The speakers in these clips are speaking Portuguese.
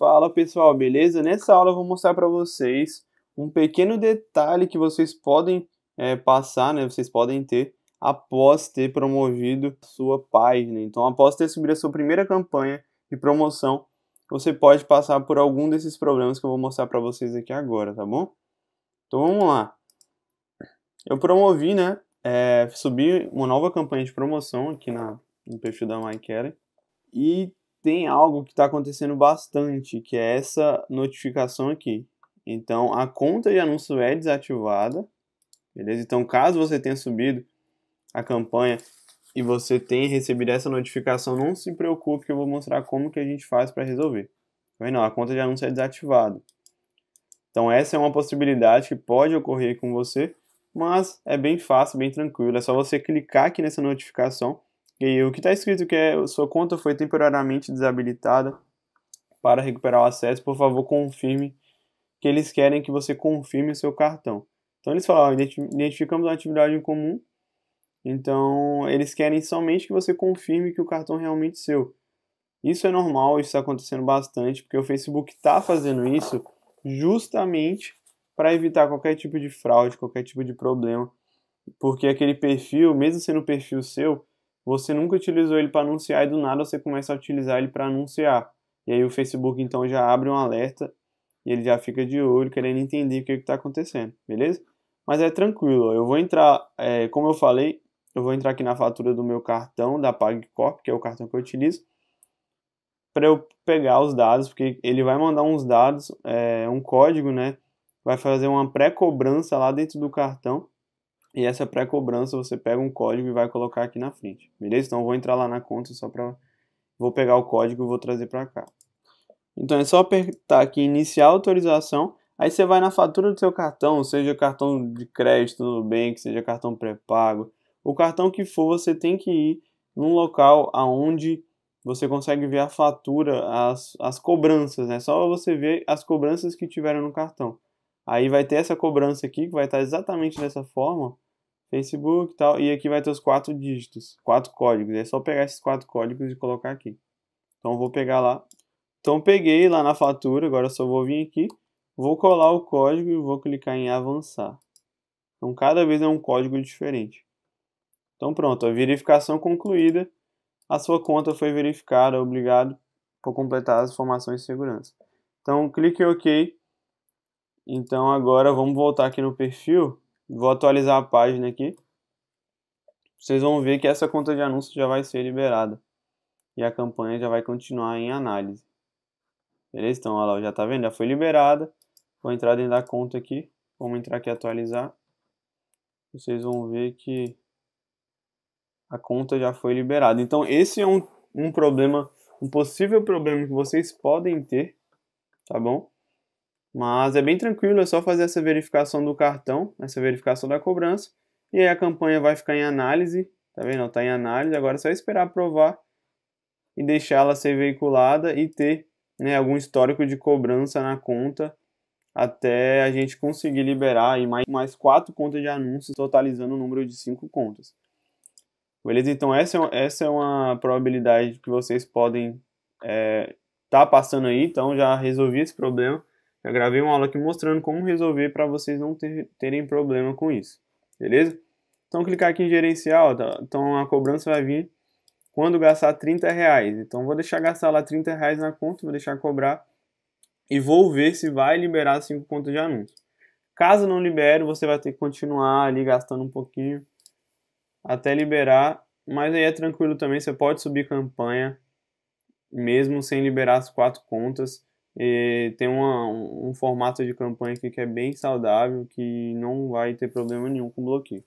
Fala pessoal, beleza? Nessa aula eu vou mostrar para vocês um pequeno detalhe que vocês podem é, passar, né? Vocês podem ter após ter promovido sua página. Então, após ter subido a sua primeira campanha de promoção, você pode passar por algum desses problemas que eu vou mostrar para vocês aqui agora, tá bom? Então, vamos lá. Eu promovi, né? É, subi uma nova campanha de promoção aqui na, no perfil da MyKelly e tem algo que está acontecendo bastante, que é essa notificação aqui. Então, a conta de anúncio é desativada, beleza? Então, caso você tenha subido a campanha e você tenha recebido essa notificação, não se preocupe que eu vou mostrar como que a gente faz para resolver. Tá não A conta de anúncio é desativada. Então, essa é uma possibilidade que pode ocorrer com você, mas é bem fácil, bem tranquilo. É só você clicar aqui nessa notificação e o que está escrito que é sua conta foi temporariamente desabilitada para recuperar o acesso, por favor confirme que eles querem que você confirme o seu cartão. Então eles falam, identificamos uma atividade em comum, então eles querem somente que você confirme que o cartão é realmente seu. Isso é normal, isso está acontecendo bastante, porque o Facebook está fazendo isso justamente para evitar qualquer tipo de fraude, qualquer tipo de problema. Porque aquele perfil, mesmo sendo um perfil seu, você nunca utilizou ele para anunciar e do nada você começa a utilizar ele para anunciar. E aí o Facebook então já abre um alerta e ele já fica de olho querendo entender o que é está acontecendo, beleza? Mas é tranquilo, eu vou entrar, é, como eu falei, eu vou entrar aqui na fatura do meu cartão da PagCorp, que é o cartão que eu utilizo, para eu pegar os dados, porque ele vai mandar uns dados, é, um código, né? Vai fazer uma pré-cobrança lá dentro do cartão e essa pré-cobrança você pega um código e vai colocar aqui na frente, beleza? Então eu vou entrar lá na conta só para vou pegar o código e vou trazer para cá. Então é só apertar aqui iniciar autorização, aí você vai na fatura do seu cartão, seja cartão de crédito do Nubank, seja cartão pré-pago, o cartão que for, você tem que ir num local aonde você consegue ver a fatura, as, as cobranças, né? Só você ver as cobranças que tiveram no cartão. Aí vai ter essa cobrança aqui que vai estar exatamente dessa forma, Facebook e tal, e aqui vai ter os quatro dígitos, quatro códigos. É só pegar esses quatro códigos e colocar aqui. Então vou pegar lá. Então peguei lá na fatura, agora só vou vir aqui, vou colar o código e vou clicar em avançar. Então cada vez é um código diferente. Então pronto, a verificação concluída. A sua conta foi verificada, obrigado por completar as informações de segurança. Então clique em OK então agora vamos voltar aqui no perfil, vou atualizar a página aqui. Vocês vão ver que essa conta de anúncio já vai ser liberada e a campanha já vai continuar em análise. Beleza? Então, olha lá, já tá vendo? Já foi liberada. Vou entrar dentro da conta aqui. Vamos entrar aqui e atualizar. Vocês vão ver que a conta já foi liberada. Então, esse é um, um problema, um possível problema que vocês podem ter, tá bom? Mas é bem tranquilo, é só fazer essa verificação do cartão, essa verificação da cobrança, e aí a campanha vai ficar em análise, tá vendo? Está em análise, agora é só esperar aprovar e deixá-la ser veiculada e ter né, algum histórico de cobrança na conta até a gente conseguir liberar aí mais, mais quatro contas de anúncios, totalizando o número de cinco contas. Beleza? Então essa é, essa é uma probabilidade que vocês podem estar eh, é, tá passando aí, então já resolvi esse problema. Já gravei uma aula aqui mostrando como resolver para vocês não ter, terem problema com isso, beleza? Então clicar aqui em gerenciar, ó, tá? então a cobrança vai vir quando gastar 30 reais. Então vou deixar gastar lá 30 reais na conta, vou deixar cobrar e vou ver se vai liberar 5 contas de anúncio. Caso não libere, você vai ter que continuar ali gastando um pouquinho até liberar, mas aí é tranquilo também, você pode subir campanha mesmo sem liberar as quatro contas. E tem uma, um formato de campanha aqui que é bem saudável, que não vai ter problema nenhum com bloqueio.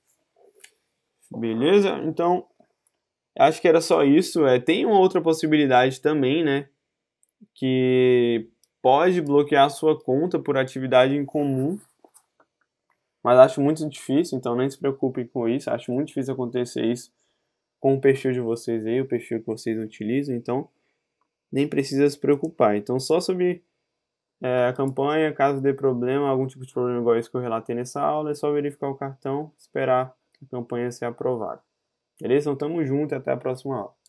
Beleza? Então, acho que era só isso. É, tem uma outra possibilidade também, né? Que pode bloquear sua conta por atividade em comum. Mas acho muito difícil, então nem se preocupem com isso. Acho muito difícil acontecer isso com o perfil de vocês aí, o perfil que vocês utilizam. Então, nem precisa se preocupar. Então, só sobre é, a campanha, caso dê problema, algum tipo de problema igual esse que eu relatei nessa aula, é só verificar o cartão, esperar a campanha ser aprovada. Beleza? Então, tamo junto e até a próxima aula.